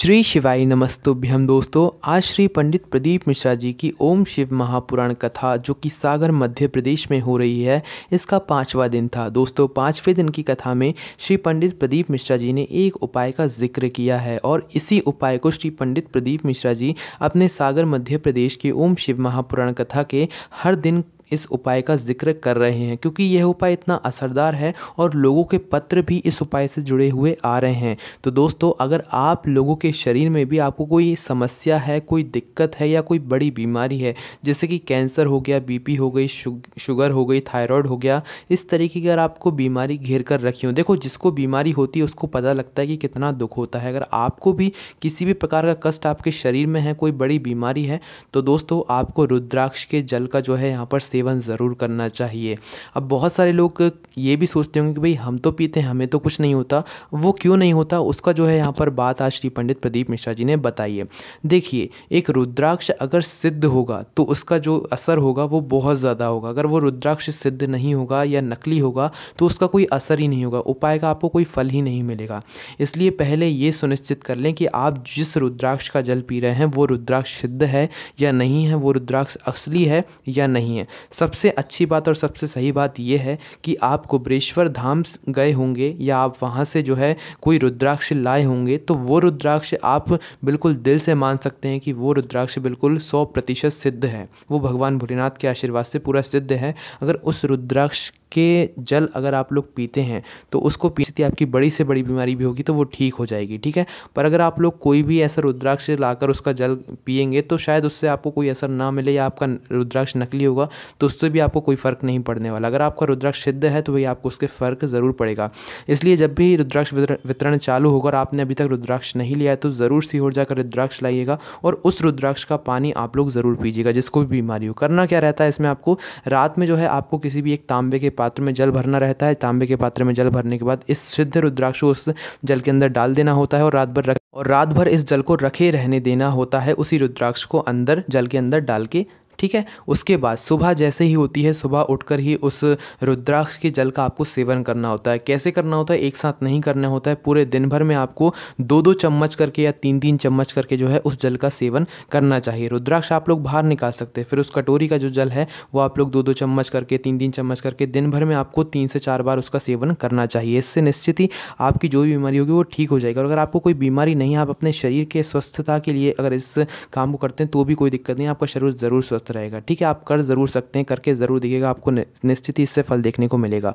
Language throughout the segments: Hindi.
श्री शिवाय नमस्तुभ्यम दोस्तों आज श्री पंडित प्रदीप मिश्रा जी की ओम शिव महापुराण कथा जो कि सागर मध्य प्रदेश में हो रही है इसका पांचवा दिन था दोस्तों पांचवें दिन की कथा में श्री पंडित प्रदीप मिश्रा जी ने एक उपाय का जिक्र किया है और इसी उपाय को श्री पंडित प्रदीप मिश्रा जी अपने सागर मध्य प्रदेश के ओम शिव महापुराण कथा के हर दिन इस उपाय का जिक्र कर रहे हैं क्योंकि यह उपाय इतना असरदार है और लोगों के पत्र भी इस उपाय से जुड़े हुए आ रहे हैं तो दोस्तों अगर आप लोगों के शरीर में भी आपको कोई समस्या है कोई दिक्कत है या कोई बड़ी बीमारी है जैसे कि कैंसर हो गया बी हो गई शुगर हो गई थायराइड हो गया इस तरीके की अगर आपको बीमारी घेर कर रखी हो देखो जिसको बीमारी होती है उसको पता लगता है कि कितना दुख होता है अगर आपको भी किसी भी प्रकार का कष्ट आपके शरीर में है कोई बड़ी बीमारी है तो दोस्तों आपको रुद्राक्ष के जल का जो है यहाँ पर सेवन ज़रूर करना चाहिए अब बहुत सारे लोग ये भी सोचते होंगे कि भाई हम तो पीते हैं हमें तो कुछ नहीं होता वो क्यों नहीं होता उसका जो है यहाँ पर बात आज श्री पंडित प्रदीप मिश्रा जी ने बताई है देखिए एक रुद्राक्ष अगर सिद्ध होगा तो उसका जो असर होगा वो बहुत ज़्यादा होगा अगर वो रुद्राक्ष सिद्ध नहीं होगा या नकली होगा तो उसका कोई असर ही नहीं होगा उपाय का आपको कोई फल ही नहीं मिलेगा इसलिए पहले ये सुनिश्चित कर लें कि आप जिस रुद्राक्ष का जल पी रहे हैं वो रुद्राक्ष सिद्ध है या नहीं है वो रुद्राक्ष असली है या नहीं है सबसे अच्छी बात और सबसे सही बात यह है कि आप कुबरेश्वर धाम गए होंगे या आप वहाँ से जो है कोई रुद्राक्ष लाए होंगे तो वो रुद्राक्ष आप बिल्कुल दिल से मान सकते हैं कि वो रुद्राक्ष बिल्कुल सौ प्रतिशत सिद्ध है वो भगवान भोलेनाथ के आशीर्वाद से पूरा सिद्ध है अगर उस रुद्राक्ष के जल अगर आप लोग पीते हैं तो उसको पीते आपकी बड़ी से बड़ी बीमारी भी होगी तो वो ठीक हो जाएगी ठीक है पर अगर आप लोग कोई भी ऐसा रुद्राक्ष लाकर उसका जल पियेंगे तो शायद उससे आपको कोई असर ना मिले या आपका रुद्राक्ष नकली होगा तो उससे भी आपको कोई फ़र्क नहीं पड़ने वाला अगर आपका रुद्राक्ष सिद्ध है तो भाई आपको उसके फ़र्क ज़रूर पड़ेगा इसलिए जब भी रुद्राक्ष वितरण चालू होगा और आपने अभी तक रुद्राक्ष नहीं लिया है तो ज़रूर सी सीहोर जाकर रुद्राक्ष लाइएगा और उस रुद्राक्ष का पानी आप लोग ज़रूर पीजिएगा जिसको भी बीमारी हो करना क्या रहता है इसमें आपको रात में जो है आपको किसी भी एक तांबे के पात्र में जल भरना रहता है तांबे के पात्र में जल भरने के बाद इस सिद्ध रुद्राक्ष को उस जल के अंदर डाल देना होता है और रात भर रख और रात भर इस जल को रखे रहने देना होता है उसी रुद्राक्ष को अंदर जल के अंदर डाल के ठीक है उसके बाद सुबह जैसे ही होती है सुबह उठकर ही उस रुद्राक्ष के जल का आपको सेवन करना होता है कैसे करना होता है एक साथ नहीं करना होता है पूरे दिन भर में आपको दो दो चम्मच करके या तीन तीन चम्मच करके जो है उस जल का सेवन करना चाहिए रुद्राक्ष आप लोग बाहर निकाल सकते हैं फिर उस कटोरी का जो जल है वो आप लोग दो दो चम्मच करके तीन तीन चम्मच करके दिन भर में आपको तीन से चार बार उसका सेवन करना चाहिए इससे निश्चित ही आपकी जो भी बीमारी होगी वो ठीक हो जाएगी और अगर आपको कोई बीमारी नहीं है आप अपने शरीर के स्वस्थता के लिए अगर इस काम को करते हैं तो भी कोई दिक्कत नहीं आपका शरीर ज़रूर स्वस्थ स्वस्थ रहेगा ठीक है आप कर ज़रूर सकते हैं करके ज़रूर देखिएगा आपको निश्चित ही इससे फल देखने को मिलेगा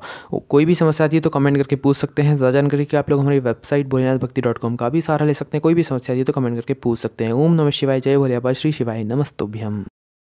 कोई भी समस्या आती है तो कमेंट करके पूछ सकते हैं ज़्यादा जानकारी के आप लोग हमारी वेबसाइट भोलेनाथ भक्ति डॉट कॉम का भी सहारा ले सकते हैं कोई भी समस्या आती है तो कमेंट करके पूछ सकते हैं ओम नमः शिवाय जय भोले श्री शिवाय नमस्तुभ्यम